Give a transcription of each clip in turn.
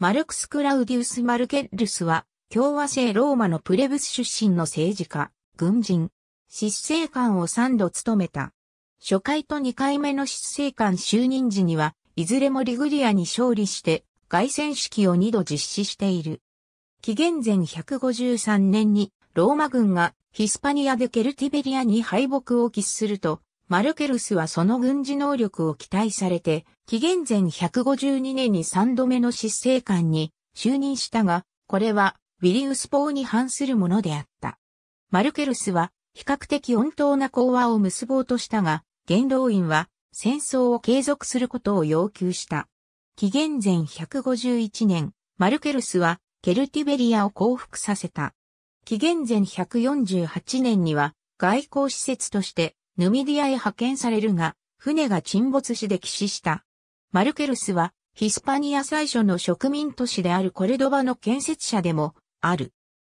マルクス・クラウディウス・マルケッルスは、共和制ローマのプレブス出身の政治家、軍人、執政官を3度務めた。初回と2回目の執政官就任時には、いずれもリグリアに勝利して、外戦式を2度実施している。紀元前153年に、ローマ軍がヒスパニアでケルティベリアに敗北を喫すると、マルケルスはその軍事能力を期待されて、紀元前152年に3度目の執政官に就任したが、これはウィリウス法に反するものであった。マルケルスは比較的温当な講和を結ぼうとしたが、元老院は戦争を継続することを要求した。紀元前151年、マルケルスはケルティベリアを降伏させた。紀元前148年には外交施設としてヌミディアへ派遣されるが、船が沈没し溺死した。マルケルスは、ヒスパニア最初の植民都市であるコルドバの建設者でも、ある。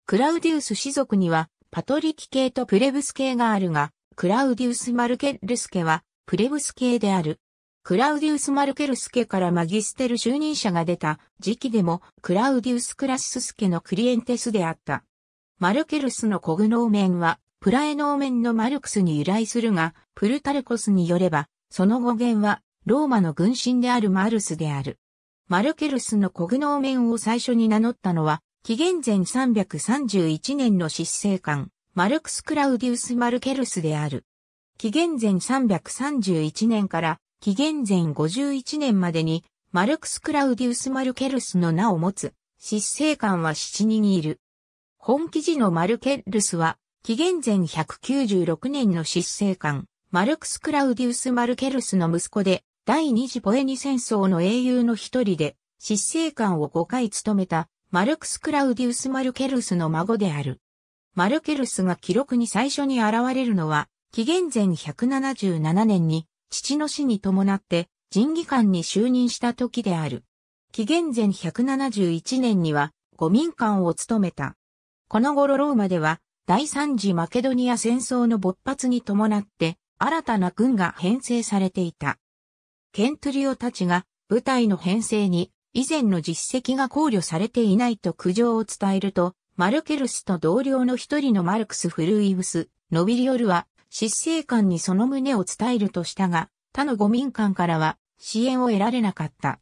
クラウディウス氏族には、パトリキ系とプレブス系があるが、クラウディウス・マルケルス家は、プレブス系である。クラウディウス・マルケルス家からマギステル就任者が出た時期でも、クラウディウス・クラッス家のクリエンテスであった。マルケルスのコグノーメンは、プラエノーメンのマルクスに由来するが、プルタルコスによれば、その語源は、ローマの軍神であるマルスである。マルケルスのコグノーメンを最初に名乗ったのは、紀元前331年の執政官、マルクス・クラウディウス・マルケルスである。紀元前331年から紀元前51年までに、マルクス・クラウディウス・マルケルスの名を持つ、執政官は7人いる。本記事のマルケルスは、紀元前196年の執政官、マルクス・クラウディウス・マルケルスの息子で、第二次ポエニ戦争の英雄の一人で、執政官を5回務めた、マルクス・クラウディウス・マルケルスの孫である。マルケルスが記録に最初に現れるのは、紀元前177年に、父の死に伴って、人議官に就任した時である。紀元前171年には、御民官を務めた。この頃ローマでは、第三次マケドニア戦争の勃発に伴って、新たな軍が編成されていた。ケントリオたちが部隊の編成に以前の実績が考慮されていないと苦情を伝えると、マルケルスと同僚の一人のマルクス・フルイウス、ノビリオルは、執政官にその旨を伝えるとしたが、他の五民間からは支援を得られなかった。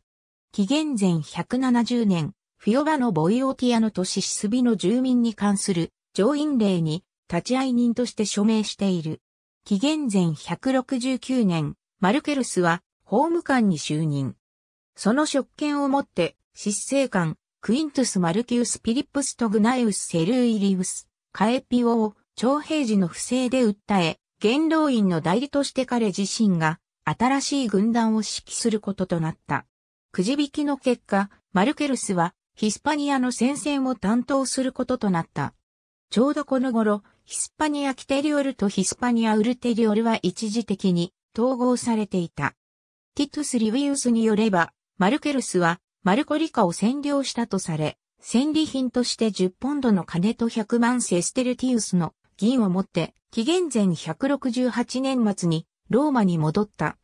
紀元前170年、フィオバのボイオティアの都市シスビの住民に関する上院令に立会人として署名している。紀元前169年、マルケルスは法務官に就任。その職権をもって、執政官、クイントス・マルキウス・ピリップス・トグナイウス・セルイリウス、カエピオを徴兵時の不正で訴え、元老院の代理として彼自身が新しい軍団を指揮することとなった。くじ引きの結果、マルケルスはヒスパニアの戦線を担当することとなった。ちょうどこの頃、ヒスパニア・キテリオルとヒスパニア・ウルテリオルは一時的に統合されていた。ティトゥス・リウィウスによれば、マルケルスはマルコリカを占領したとされ、戦利品として10ポンドの金と100万セステルティウスの銀を持って、紀元前168年末にローマに戻った。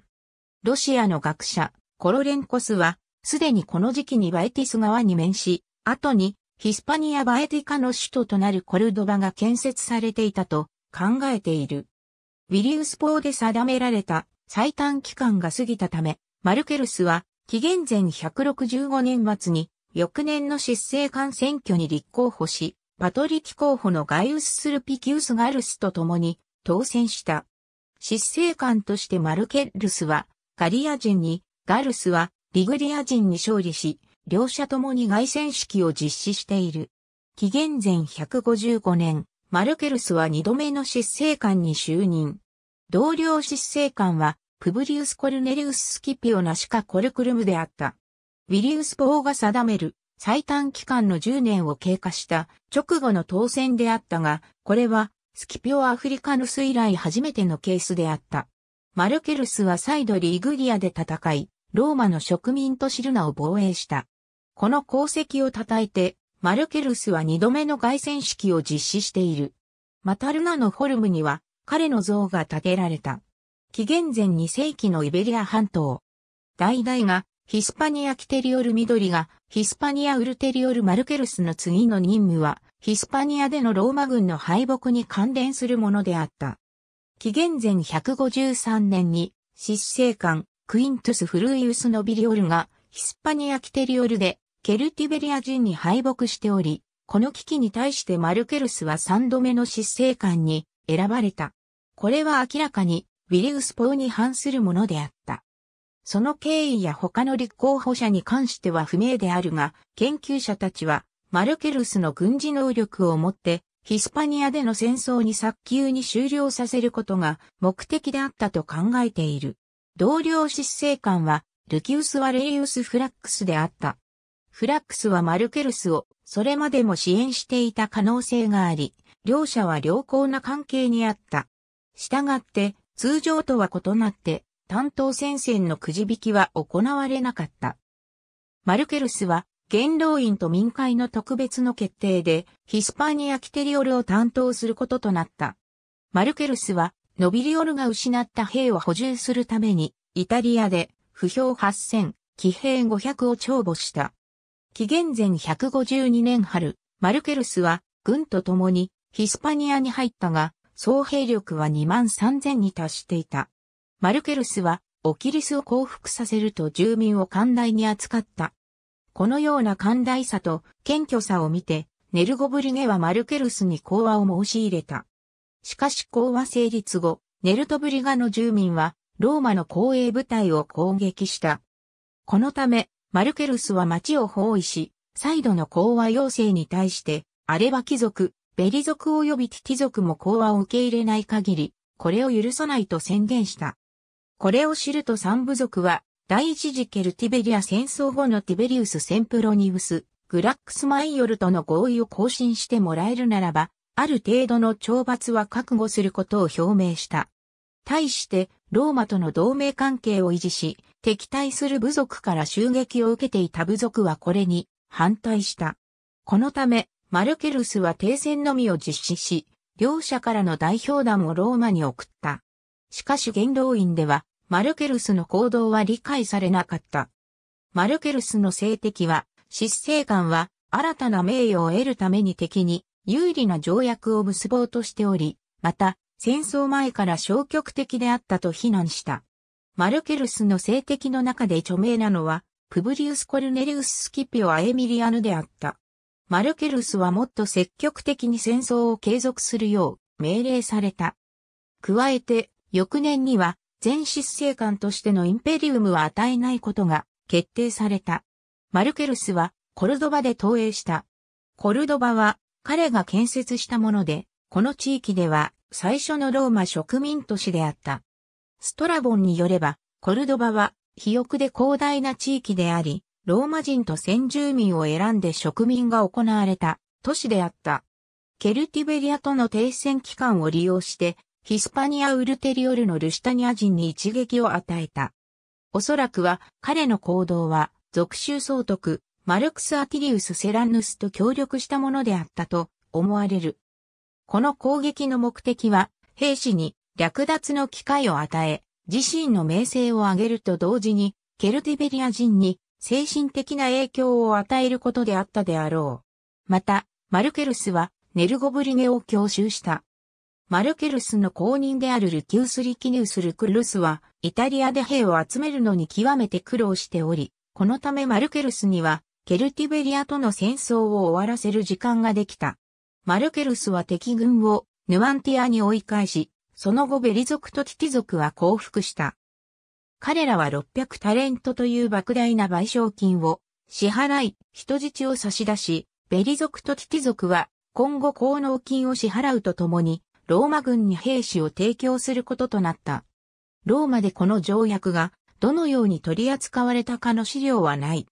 ロシアの学者、コロレンコスは、すでにこの時期にバイティス川に面し、後にヒスパニア・バエティカの首都となるコルドバが建設されていたと考えている。ウィリウス法で定められた最短期間が過ぎたため、マルケルスは紀元前165年末に翌年の執政官選挙に立候補し、パトリキ候補のガイウス・スルピキウス・ガルスと共に当選した。執政官としてマルケルスはガリア人に、ガルスはリグリア人に勝利し、両者ともに外戦式を実施している。紀元前155年、マルケルスは2度目の執政官に就任。同僚執政官は、プブリウス・コルネリウス・スキピオナシカ・コルクルムであった。ウィリウス・ポーが定める最短期間の10年を経過した直後の当選であったが、これはスキピオ・アフリカヌス以来初めてのケースであった。マルケルスは再度リーグリアで戦い、ローマの植民とシルナを防衛した。この功績を称えて、マルケルスは二度目の凱旋式を実施している。またルナのフォルムには、彼の像が建てられた。紀元前2世紀のイベリア半島。代々が、ヒスパニア・キテリオル・緑が、ヒスパニア・ウルテリオル・マルケルスの次の任務は、ヒスパニアでのローマ軍の敗北に関連するものであった。紀元前153年に、執政官、クイントゥス・フルイウス・ノビリオルが、ヒスパニア・キテリオルで、ケルティベリア人に敗北しており、この危機に対してマルケルスは3度目の執政官に選ばれた。これは明らかにウィリウスポーに反するものであった。その経緯や他の立候補者に関しては不明であるが、研究者たちはマルケルスの軍事能力をもってヒスパニアでの戦争に早急に終了させることが目的であったと考えている。同僚執政官はルキウス・ワレリウス・フラックスであった。フラックスはマルケルスをそれまでも支援していた可能性があり、両者は良好な関係にあった。従って、通常とは異なって、担当戦線のくじ引きは行われなかった。マルケルスは、元老院と民会の特別の決定で、ヒスパニア・キテリオルを担当することとなった。マルケルスは、ノビリオルが失った兵を補充するために、イタリアで、不評8000、騎兵500を帳簿した。紀元前152年春、マルケルスは軍と共にヒスパニアに入ったが、総兵力は2万3000に達していた。マルケルスはオキリスを降伏させると住民を寛大に扱った。このような寛大さと謙虚さを見て、ネルゴブリゲはマルケルスに講和を申し入れた。しかし講和成立後、ネルトブリガの住民はローマの公営部隊を攻撃した。このため、マルケルスは町を包囲し、再度の講和要請に対して、アレバ貴族、ベリ族及びティティ族も講和を受け入れない限り、これを許さないと宣言した。これを知ると三部族は、第一次ケルティベリア戦争後のティベリウス・センプロニウス、グラックス・マイヨルとの合意を更新してもらえるならば、ある程度の懲罰は覚悟することを表明した。対して、ローマとの同盟関係を維持し、敵対する部族から襲撃を受けていた部族はこれに反対した。このため、マルケルスは停戦のみを実施し、両者からの代表団をローマに送った。しかし元老院では、マルケルスの行動は理解されなかった。マルケルスの政敵は、執政官は新たな名誉を得るために敵に有利な条約を結ぼうとしており、また、戦争前から消極的であったと非難した。マルケルスの政敵の中で著名なのは、プブリウス・コルネリウス・スキピオ・アエミリアヌであった。マルケルスはもっと積極的に戦争を継続するよう命令された。加えて、翌年には全執政官としてのインペリウムは与えないことが決定された。マルケルスはコルドバで投影した。コルドバは彼が建設したもので、この地域では最初のローマ植民都市であった。ストラボンによれば、コルドバは、肥沃で広大な地域であり、ローマ人と先住民を選んで植民が行われた都市であった。ケルティベリアとの停戦期間を利用して、ヒスパニア・ウルテリオルのルシタニア人に一撃を与えた。おそらくは彼の行動は、属州総督、マルクス・アティリウス・セランヌスと協力したものであったと思われる。この攻撃の目的は、兵士に略奪の機会を与え、自身の名声を上げると同時に、ケルティベリア人に精神的な影響を与えることであったであろう。また、マルケルスはネルゴブリネを強襲した。マルケルスの後任であるルキュース・リキニウス・ルクルスは、イタリアで兵を集めるのに極めて苦労しており、このためマルケルスには、ケルティベリアとの戦争を終わらせる時間ができた。マルケルスは敵軍をヌアンティアに追い返し、その後ベリ族とティティ族は降伏した。彼らは600タレントという莫大な賠償金を支払い、人質を差し出し、ベリ族とティティ族は今後効能金を支払うとともに、ローマ軍に兵士を提供することとなった。ローマでこの条約がどのように取り扱われたかの資料はない。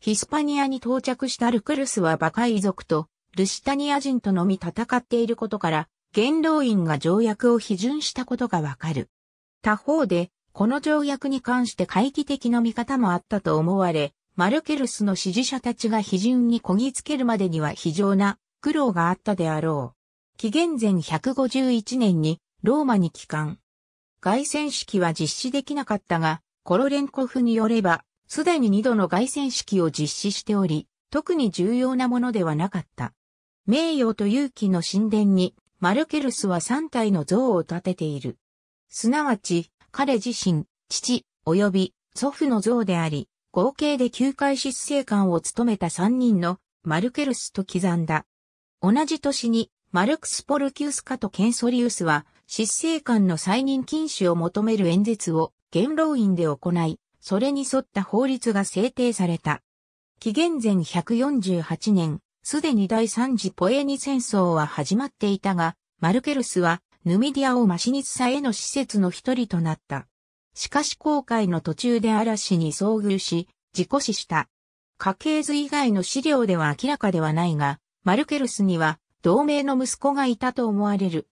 ヒスパニアに到着したルクルスはバカ遺族とルシタニア人とのみ戦っていることから、元老院が条約を批准したことがわかる。他方で、この条約に関して会議的な見方もあったと思われ、マルケルスの支持者たちが批准にこぎつけるまでには非常な苦労があったであろう。紀元前151年にローマに帰還。外戦式は実施できなかったが、コロレンコフによれば、すでに二度の外戦式を実施しており、特に重要なものではなかった。名誉と勇気の神殿に、マルケルスは3体の像を建てている。すなわち、彼自身、父、及び祖父の像であり、合計で9回執政官を務めた3人のマルケルスと刻んだ。同じ年に、マルクス・ポルキウスカとケンソリウスは、執政官の再任禁止を求める演説を元老院で行い、それに沿った法律が制定された。紀元前148年、すでに第三次ポエニ戦争は始まっていたが、マルケルスはヌミディアをマシニツサへの施設の一人となった。しかし航海の途中で嵐に遭遇し、事故死した。家系図以外の資料では明らかではないが、マルケルスには同盟の息子がいたと思われる。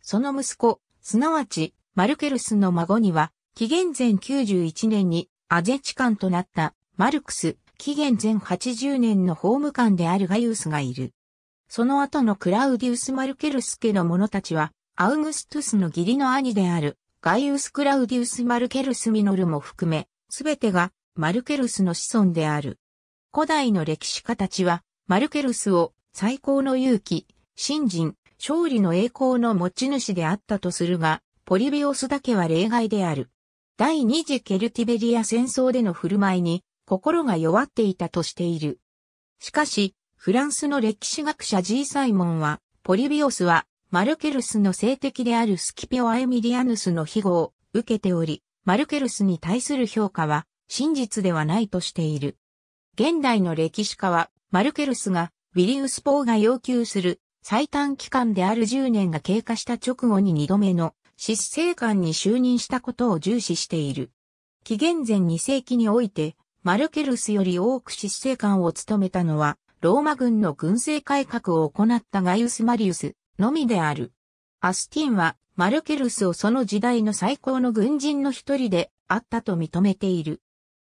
その息子、すなわち、マルケルスの孫には、紀元前91年にアゼチカンとなったマルクス、紀元前80年の法務官であるガイウスがいる。その後のクラウディウス・マルケルス家の者たちは、アウグストゥスの義理の兄である、ガイウス・クラウディウス・マルケルス・ミノルも含め、すべてがマルケルスの子孫である。古代の歴史家たちは、マルケルスを最高の勇気、信心、勝利の栄光の持ち主であったとするが、ポリビオスだけは例外である。第二次ケルティベリア戦争での振る舞いに心が弱っていたとしている。しかし、フランスの歴史学者 G サイモンは、ポリビオスは、マルケルスの性的であるスキピオ・アエミリアヌスの庇護を受けており、マルケルスに対する評価は真実ではないとしている。現代の歴史家は、マルケルスがウィリウス・ポーが要求する最短期間である10年が経過した直後に2度目の執政官に就任したことを重視している。紀元前2世紀において、マルケルスより多く執政官を務めたのは、ローマ軍の軍政改革を行ったガイウス・マリウスのみである。アスティンは、マルケルスをその時代の最高の軍人の一人であったと認めている。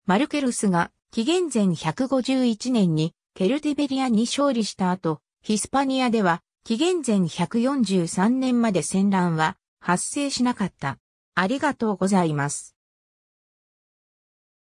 マルケルスが紀元前151年にケルテベリアに勝利した後、ヒスパニアでは紀元前143年まで戦乱は発生しなかった。ありがとうございます。